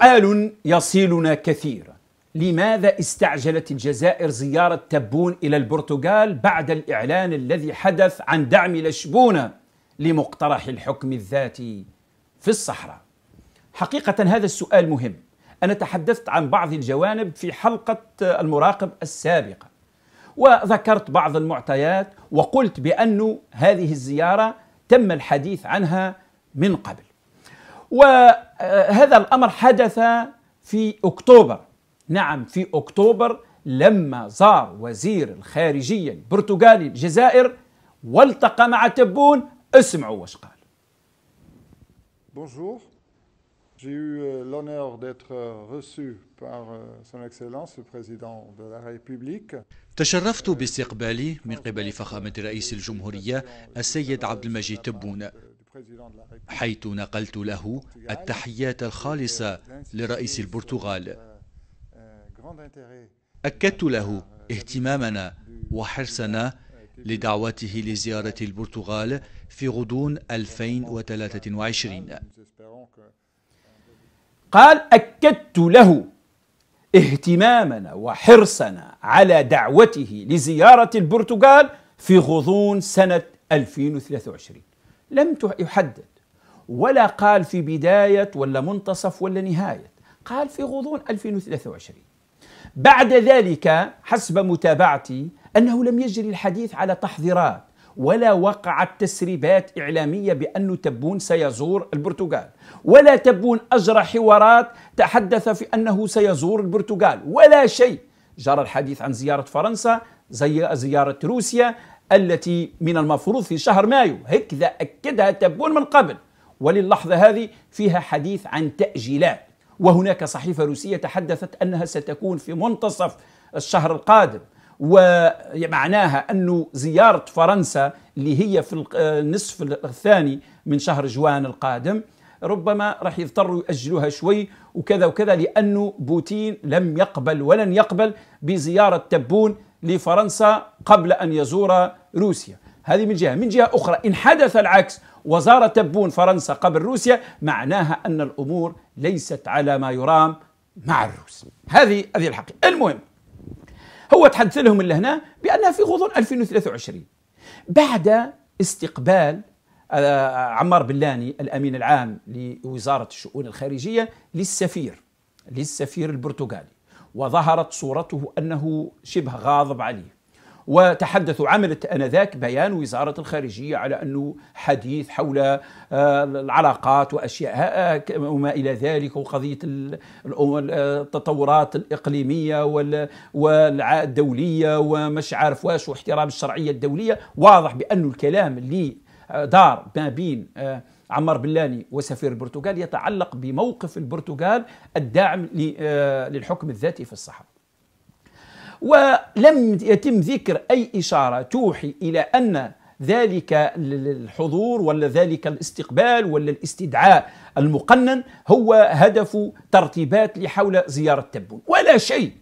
سؤال يصلنا كثيرا لماذا استعجلت الجزائر زيارة تبون إلى البرتغال بعد الإعلان الذي حدث عن دعم لشبونة لمقترح الحكم الذاتي في الصحراء حقيقة هذا السؤال مهم أنا تحدثت عن بعض الجوانب في حلقة المراقب السابقة وذكرت بعض المعطيات وقلت بأن هذه الزيارة تم الحديث عنها من قبل وهذا الأمر حدث في أكتوبر نعم في أكتوبر لما زار وزير الخارجية البرتغالي الجزائر والتقى مع تبون اسمعوا واش قال Bonjour, j'ai eu euh, l'honneur d'être euh, reçu par euh, Son Excellence le Président de la République. تشرفت باستقبالي من قبل فخامة رئيس الجمهورية السيد عبد المجيد تبون حيث نقلت له التحيات الخالصة لرئيس euh, البرتغال euh, euh, أكدت له اهتمامنا وحرصنا لدعوته لزيارة البرتغال في غضون 2023 قال أكدت له اهتمامنا وحرصنا على دعوته لزيارة البرتغال في غضون سنة 2023 لم يحدد ولا قال في بداية ولا منتصف ولا نهاية قال في غضون 2023 بعد ذلك حسب متابعتي أنه لم يجري الحديث على تحذيرات ولا وقعت تسريبات إعلامية بأن تبون سيزور البرتغال ولا تبون أجرى حوارات تحدث في أنه سيزور البرتغال ولا شيء جرى الحديث عن زيارة فرنسا زي زيارة روسيا التي من المفروض في شهر مايو هكذا أكدها تبون من قبل وللحظة هذه فيها حديث عن تأجيلات وهناك صحيفة روسية تحدثت أنها ستكون في منتصف الشهر القادم ومعناها أن زيارة فرنسا اللي هي في النصف الثاني من شهر جوان القادم ربما راح يضطروا يأجلوها شوي وكذا وكذا لأنه بوتين لم يقبل ولن يقبل بزيارة تبون لفرنسا قبل أن يزور روسيا هذه من جهة من جهة أخرى إن حدث العكس وزار تبون فرنسا قبل روسيا معناها أن الأمور ليست على ما يرام مع الروس هذه هذه الحقيقة المهم هو تحدث لهم اللي هنا بأنها في غضون 2023 بعد استقبال آه، عمار بلاني الأمين العام لوزارة الشؤون الخارجية للسفير للسفير البرتغالي وظهرت صورته أنه شبه غاضب عليه وتحدثوا عملت آنذاك بيان وزارة الخارجية على أنه حديث حول آه، العلاقات وأشياء آه، وما إلى ذلك وقضية التطورات الإقليمية والدولية ومش عارف واش واحترام الشرعية الدولية واضح بأن الكلام اللي دار ما بين آه، عمار بلاني وسفير البرتغال يتعلق بموقف البرتغال الداعم آه، للحكم الذاتي في الصحراء ولم يتم ذكر أي إشارة توحي إلى أن ذلك الحضور ولا ذلك الاستقبال ولا الاستدعاء المقنن هو هدف ترتيبات لحول زيارة تبون ولا شيء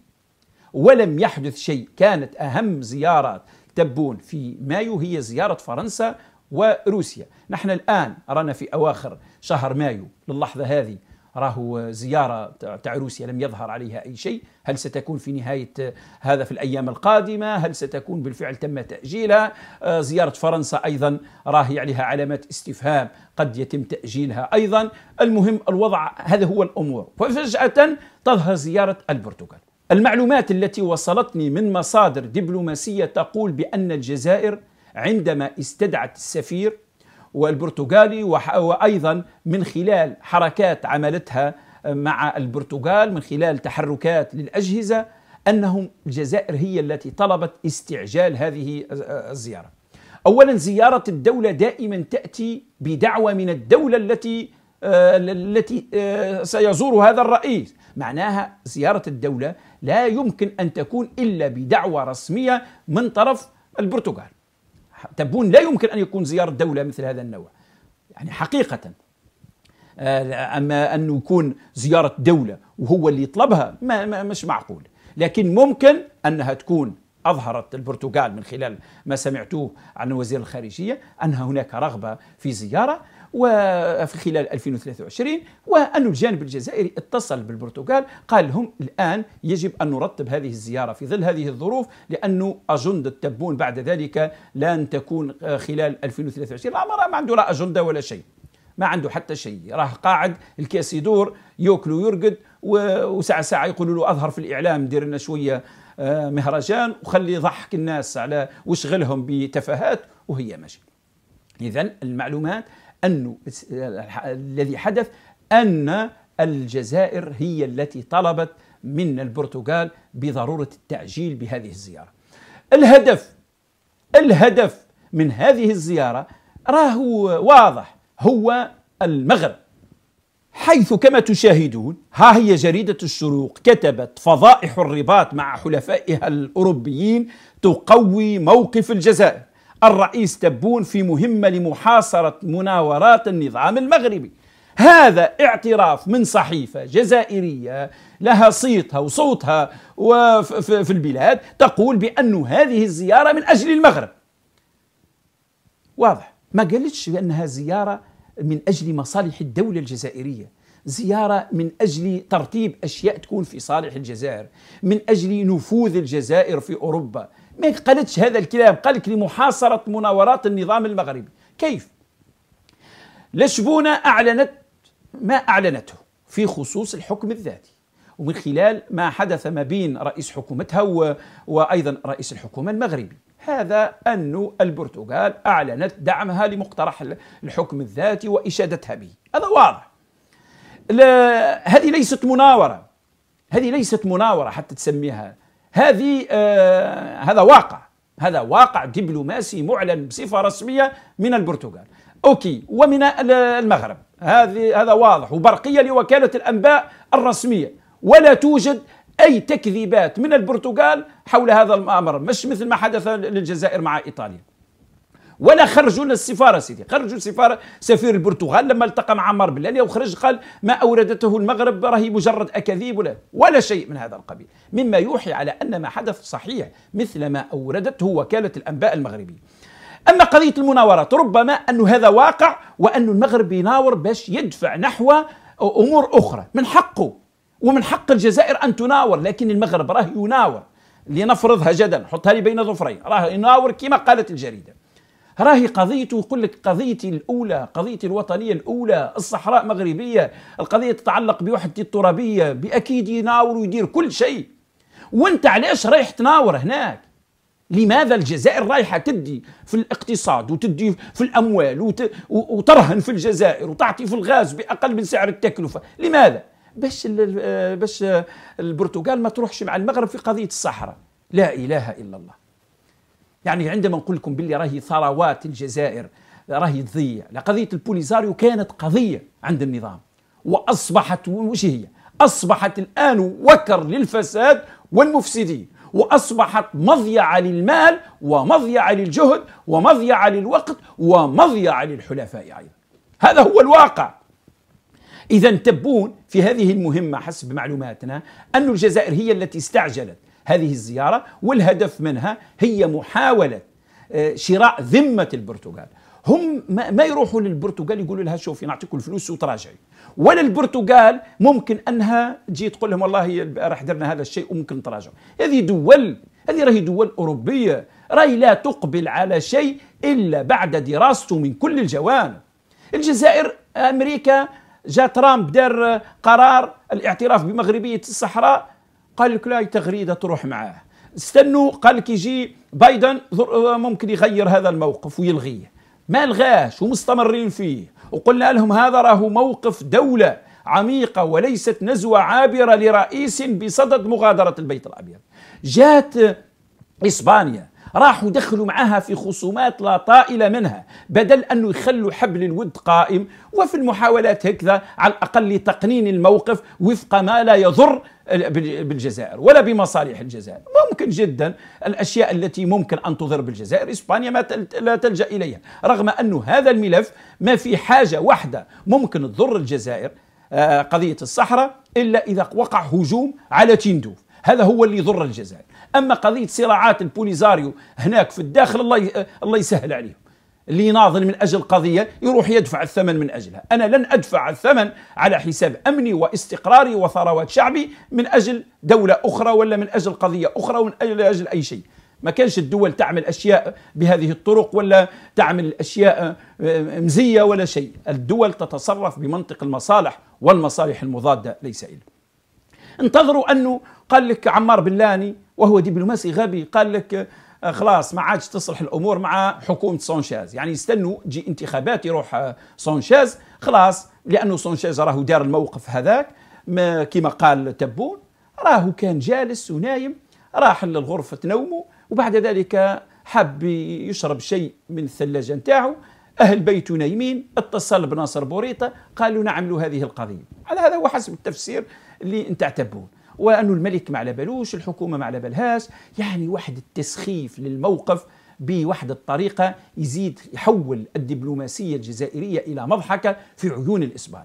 ولم يحدث شيء كانت أهم زيارات تبون في مايو هي زيارة فرنسا وروسيا نحن الآن رانا في أواخر شهر مايو للحظة هذه راهو زيارة تاع روسيا لم يظهر عليها أي شيء هل ستكون في نهاية هذا في الأيام القادمة هل ستكون بالفعل تم تأجيلها آه، زيارة فرنسا أيضا راهي عليها علامات استفهام قد يتم تأجيلها أيضا المهم الوضع هذا هو الأمور وفجأة تظهر زيارة البرتغال المعلومات التي وصلتني من مصادر دبلوماسية تقول بأن الجزائر عندما استدعت السفير والبرتغالي وأيضا من خلال حركات عملتها مع البرتغال من خلال تحركات للأجهزة أنهم الجزائر هي التي طلبت استعجال هذه الزيارة أولا زيارة الدولة دائما تأتي بدعوة من الدولة التي آه، التي آه، سيزور هذا الرئيس معناها زيارة الدولة لا يمكن أن تكون إلا بدعوة رسمية من طرف البرتغال تبون لا يمكن أن يكون زيارة دولة مثل هذا النوع يعني حقيقة آه، أما أن يكون زيارة دولة وهو اللي يطلبها ما, مش معقول لكن ممكن أنها تكون أظهرت البرتغال من خلال ما سمعتوه عن وزير الخارجية أن هناك رغبة في زيارة وفي خلال 2023 وأن الجانب الجزائري اتصل بالبرتغال قال لهم الآن يجب أن نرتب هذه الزيارة في ظل هذه الظروف لانه أجندة تبون بعد ذلك لن تكون آه، خلال 2023 لا ما عنده لا أجندة ولا شيء ما عنده حتى شيء راه قاعد الكاس يدور ياكل ويرقد وساعة ساعة يقولوا له أظهر في الإعلام دير لنا شوية آه، مهرجان وخلي يضحك الناس على وشغلهم بتفاهات وهي ماشي إذا المعلومات أنه الذي حدث أن الجزائر هي التي طلبت من البرتغال بضرورة التعجيل بهذه الزيارة الهدف الهدف من هذه الزيارة راه واضح هو المغرب حيث كما تشاهدون ها هي جريدة الشروق كتبت فضائح الرباط مع حلفائها الأوروبيين تقوي موقف الجزائر الرئيس تبون في مهمة لمحاصرة مناورات النظام المغربي هذا اعتراف من صحيفة جزائرية لها صيتها وصوتها في البلاد تقول بأن هذه الزيارة من أجل المغرب واضح ما قالتش بأنها زيارة من أجل مصالح الدولة الجزائرية زيارة من أجل ترتيب أشياء تكون في صالح الجزائر من أجل نفوذ الجزائر في أوروبا ما قالتش هذا الكلام قالك لمحاصرة مناورات النظام المغربي كيف؟ لشبونة أعلنت ما أعلنته في خصوص الحكم الذاتي ومن خلال ما حدث ما بين رئيس حكومتها و... وأيضا رئيس الحكومة المغربي هذا أن البرتغال أعلنت دعمها لمقترح الحكم الذاتي وإشادتها به هذا واضح لا هذه ليست مناورة هذه ليست مناورة حتى تسميها هذه آه هذا واقع هذا واقع دبلوماسي معلن بصفه رسميه من البرتغال اوكي ومن المغرب هذه هذا واضح وبرقيه لوكاله الانباء الرسميه ولا توجد اي تكذيبات من البرتغال حول هذا الامر مش مثل ما حدث للجزائر مع ايطاليا ولا خرجوا للسفاره سيدي خرجوا السفاره سفير البرتغال لما التقى مع عمار بلالي وخرج قال ما اوردته المغرب راهي مجرد اكاذيب ولا ولا شيء من هذا القبيل مما يوحي على ان ما حدث صحيح مثل ما اوردته وكاله الانباء المغربيه اما قضيه المناورات ربما انه هذا واقع وان المغرب يناور باش يدفع نحو امور اخرى من حقه ومن حق الجزائر ان تناور لكن المغرب راه يناور لنفرضها جدلا حطها لي بين ظفرين راه يناور كما قالت الجريده راهي قضيته يقول لك قضيتي الاولى قضيتي الوطنيه الاولى الصحراء مغربيه القضيه تتعلق بوحدتي الترابيه باكيد يناور ويدير كل شيء وانت علاش رايح تناور هناك لماذا الجزائر رايحة تدي في الاقتصاد وتدي في الأموال وت... وترهن في الجزائر وتعطي في الغاز بأقل من سعر التكلفة لماذا؟ باش باش البرتغال ما تروحش مع المغرب في قضية الصحراء لا إله إلا الله يعني عندما نقول لكم باللي راهي ثروات الجزائر راهي تضيع قضية البوليزاريو كانت قضية عند النظام وأصبحت وش هي أصبحت الآن وكر للفساد والمفسدين واصبحت مضيعه للمال ومضيعه للجهد ومضيعه للوقت ومضيعه للحلفاء ايضا. هذا هو الواقع. اذا تبون في هذه المهمه حسب معلوماتنا ان الجزائر هي التي استعجلت هذه الزيارة والهدف منها هي محاولة آه، شراء ذمة البرتغال هم ما يروحوا للبرتغال يقولوا لها شوفي نعطيكم الفلوس وتراجعي ولا البرتغال ممكن انها تجي تقول لهم والله راح درنا هذا الشيء وممكن تراجع هذه دول هذه راهي دول اوروبيه راهي لا تقبل على شيء الا بعد دراسته من كل الجوانب الجزائر امريكا جاء ترامب دار قرار الاعتراف بمغربيه الصحراء قال لك لا تغريده تروح معاه استنوا قال لك يجي بايدن آه، ممكن يغير هذا الموقف ويلغيه ما لغاش ومستمرين فيه وقلنا لهم هذا راهو موقف دولة عميقة وليست نزوة عابرة لرئيس بصدد مغادرة البيت الأبيض جات إسبانيا راحوا دخلوا معها في خصومات لا طائل منها بدل أنه يخلوا حبل الود قائم وفي المحاولات هكذا على الأقل لتقنين الموقف وفق ما لا يضر بالجزائر ولا بمصالح الجزائر ممكن جدا الأشياء التي ممكن أن تضر بالجزائر إسبانيا ما لا تلجأ إليها رغم أن هذا الملف ما في حاجة واحدة ممكن تضر الجزائر آه، قضية الصحراء إلا إذا وقع هجوم على تندوف هذا هو اللي يضر الجزائر اما قضيه صراعات البوليزاريو هناك في الداخل الله الله يسهل عليهم اللي يناضل من اجل قضيه يروح يدفع الثمن من اجلها، انا لن ادفع الثمن على حساب امني واستقراري وثروات شعبي من اجل دوله اخرى ولا من اجل قضيه اخرى ومن اجل, أجل اي شيء. ما كانش الدول تعمل اشياء بهذه الطرق ولا تعمل اشياء آه، مزيه ولا شيء، الدول تتصرف بمنطق المصالح والمصالح المضاده ليس إلا. انتظروا انه قال لك عمار بلاني وهو دبلوماسي غبي قال لك آه، خلاص ما عادش تصلح الامور مع حكومه سونشاز يعني يستنوا تجي انتخابات يروح آه، سونشاز خلاص لانه سونشاز راهو دار الموقف هذاك ما كما قال تبون راهو كان جالس ونايم راح للغرفه نومه وبعد ذلك حب يشرب شيء من الثلاجه نتاعو اهل بيته نايمين اتصل بناصر بوريطه قالوا نعملوا هذه القضيه على هذا هو حسب التفسير اللي انت تبون وانه الملك ما على بالوش الحكومه ما على بالهاش يعني واحد التسخيف للموقف بواحد الطريقه يزيد يحول الدبلوماسيه الجزائريه الى مضحكه في عيون الاسبان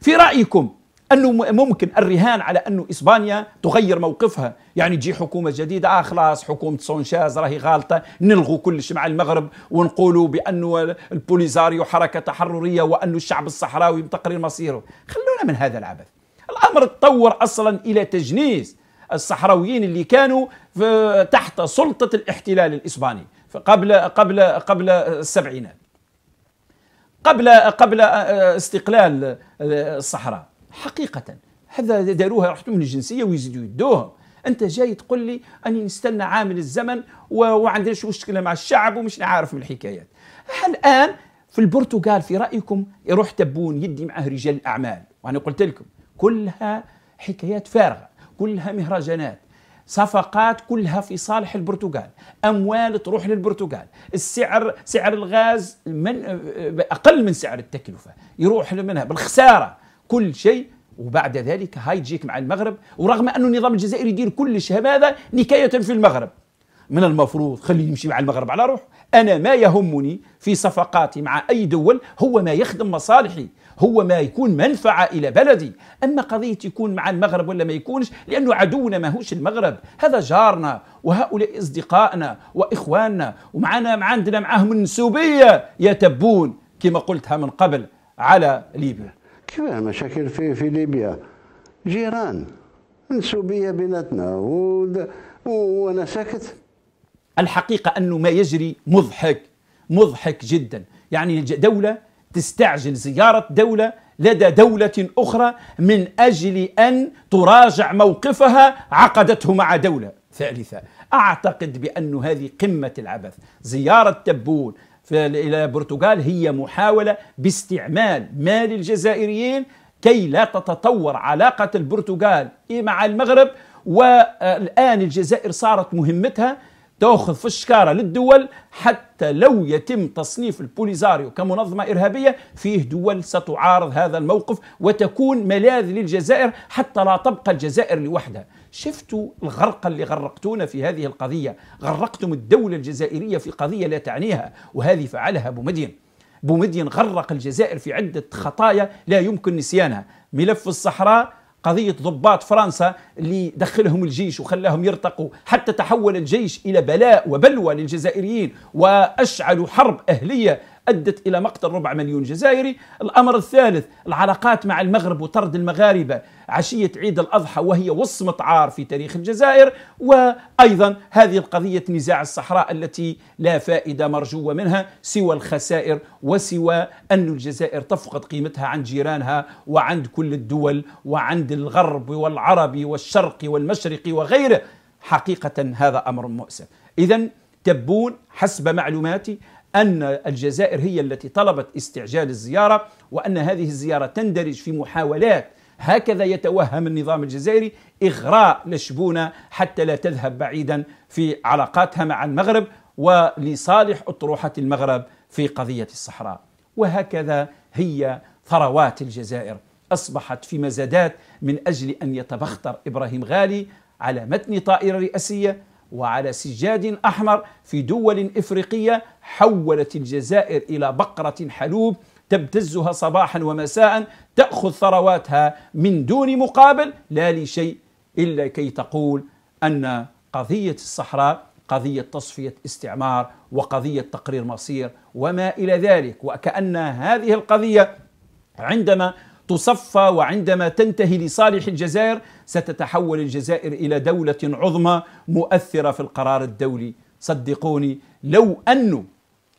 في رايكم انه ممكن الرهان على انه اسبانيا تغير موقفها يعني تجي حكومه جديده اه خلاص حكومه سونشاز راهي غالطه نلغوا كل مع المغرب ونقولوا بانه البوليزاريو حركه تحرريه وانه الشعب الصحراوي بتقرير مصيره خلونا من هذا العبث الأمر تطور أصلا إلى تجنيس الصحراويين اللي كانوا تحت سلطة الاحتلال الإسباني قبل قبل قبل السبعينات قبل قبل آه، استقلال آه، الصحراء حقيقة هذا داروها رحتوا من الجنسية ويزيدوا يدوها أنت جاي تقول لي أني نستنى عامل الزمن وعندنا شو مشكلة مع الشعب ومش عارف من الحكايات الآن في البرتغال في رأيكم يروح تبون يدي معه رجال الأعمال وأنا قلت لكم كلها حكايات فارغه كلها مهرجانات صفقات كلها في صالح البرتغال اموال تروح للبرتغال السعر سعر الغاز من اقل من سعر التكلفه يروح منها بالخساره كل شيء وبعد ذلك هاي جيك مع المغرب ورغم أن النظام الجزائري يدير كل هذا نكاية في المغرب من المفروض خليه يمشي مع المغرب على روحه أنا ما يهمني في صفقاتي مع أي دول هو ما يخدم مصالحي هو ما يكون منفعة إلى بلدي أما قضية يكون مع المغرب ولا ما يكونش لأنه عدونا ما هوش المغرب هذا جارنا وهؤلاء أصدقائنا وإخواننا ومعنا عندنا معاهم النسوبية يتبون كما قلتها من قبل على ليبيا كيف المشاكل في في ليبيا جيران نسوبية بيناتنا و... وأنا ساكت الحقيقة أنه ما يجري مضحك مضحك جدا يعني دولة تستعجل زيارة دولة لدى دولة أخرى من أجل أن تراجع موقفها عقدته مع دولة ثالثة أعتقد بأن هذه قمة العبث زيارة تبون إلى البرتغال هي محاولة باستعمال مال الجزائريين كي لا تتطور علاقة البرتغال مع المغرب والآن الجزائر صارت مهمتها تأخذ في الشكارة للدول حتى لو يتم تصنيف البوليزاريو كمنظمة إرهابية فيه دول ستعارض هذا الموقف وتكون ملاذ للجزائر حتى لا تبقى الجزائر لوحدها شفتوا الغرقة اللي غرقتونا في هذه القضية غرقتم الدولة الجزائرية في قضية لا تعنيها وهذه فعلها بومدين بومدين غرق الجزائر في عدة خطايا لا يمكن نسيانها ملف الصحراء قضية ضباط فرنسا اللي دخلهم الجيش وخلاهم يرتقوا حتى تحول الجيش إلى بلاء وبلوى للجزائريين وأشعلوا حرب أهلية أدت إلى مقتل ربع مليون جزائري الأمر الثالث العلاقات مع المغرب وطرد المغاربة عشية عيد الأضحى وهي وصمة عار في تاريخ الجزائر وأيضا هذه القضية نزاع الصحراء التي لا فائدة مرجوة منها سوى الخسائر وسوى أن الجزائر تفقد قيمتها عند جيرانها وعند كل الدول وعند الغرب والعربي والشرق والمشرق وغيره حقيقة هذا أمر مؤسف إذا تبون حسب معلوماتي أن الجزائر هي التي طلبت استعجال الزيارة وأن هذه الزيارة تندرج في محاولات هكذا يتوهم النظام الجزائري إغراء لشبونة حتى لا تذهب بعيدا في علاقاتها مع المغرب ولصالح أطروحة المغرب في قضية الصحراء وهكذا هي ثروات الجزائر أصبحت في مزادات من أجل أن يتبختر إبراهيم غالي على متن طائرة رئاسية وعلى سجاد أحمر في دول إفريقية حولت الجزائر إلى بقرة حلوب تبتزها صباحا ومساء تأخذ ثرواتها من دون مقابل لا لشيء إلا كي تقول أن قضية الصحراء قضية تصفية استعمار وقضية تقرير مصير وما إلى ذلك وكأن هذه القضية عندما تصفى وعندما تنتهي لصالح الجزائر ستتحول الجزائر الى دوله عظمى مؤثره في القرار الدولي صدقوني لو ان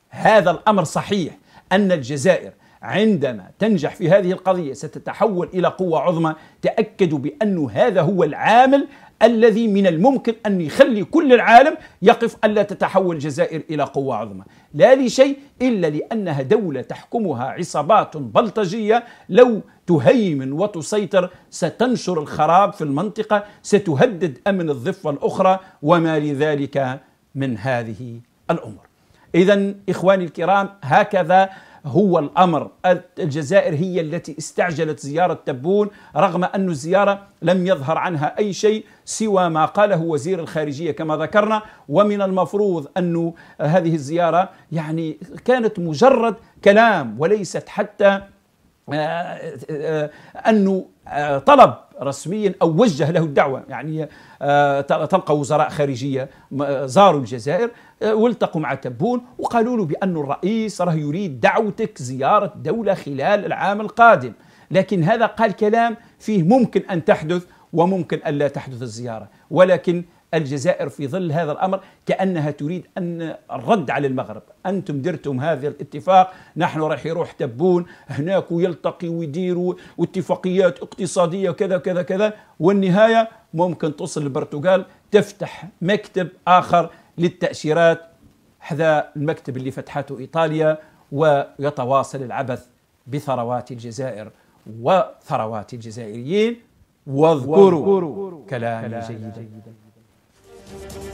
هذا الامر صحيح ان الجزائر عندما تنجح في هذه القضيه ستتحول الى قوه عظمى تاكدوا بان هذا هو العامل الذي من الممكن أن يخلي كل العالم يقف ألا تتحول الجزائر إلى قوة عظمى لا لشيء إلا لأنها دولة تحكمها عصابات بلطجية لو تهيمن وتسيطر ستنشر الخراب في المنطقة ستهدد أمن الضفة الأخرى وما لذلك من هذه الأمور إذا إخواني الكرام هكذا هو الأمر الجزائر هي التي استعجلت زيارة تبون رغم أن الزيارة لم يظهر عنها أي شيء سوى ما قاله وزير الخارجية كما ذكرنا ومن المفروض أن هذه الزيارة يعني كانت مجرد كلام وليست حتى آه، آه، آه، أنه طلب رسميا أو وجه له الدعوة يعني آه، تلقى وزراء خارجية زاروا الجزائر آه، والتقوا مع تبون وقالوا له بأن الرئيس راه يريد دعوتك زيارة دولة خلال العام القادم لكن هذا قال كلام فيه ممكن أن تحدث وممكن ان لا تحدث الزيارة ولكن الجزائر في ظل هذا الأمر كأنها تريد أن الرد على المغرب أنتم درتم هذا الاتفاق نحن راح يروح تبون هناك ويلتقي ويديروا واتفاقيات اقتصادية وكذا كذا كذا والنهاية ممكن توصل البرتغال تفتح مكتب آخر للتأشيرات هذا المكتب اللي فتحته إيطاليا ويتواصل العبث بثروات الجزائر وثروات الجزائريين واذكروا, واذكروا كلامي جيدا, جيدا. Thank you.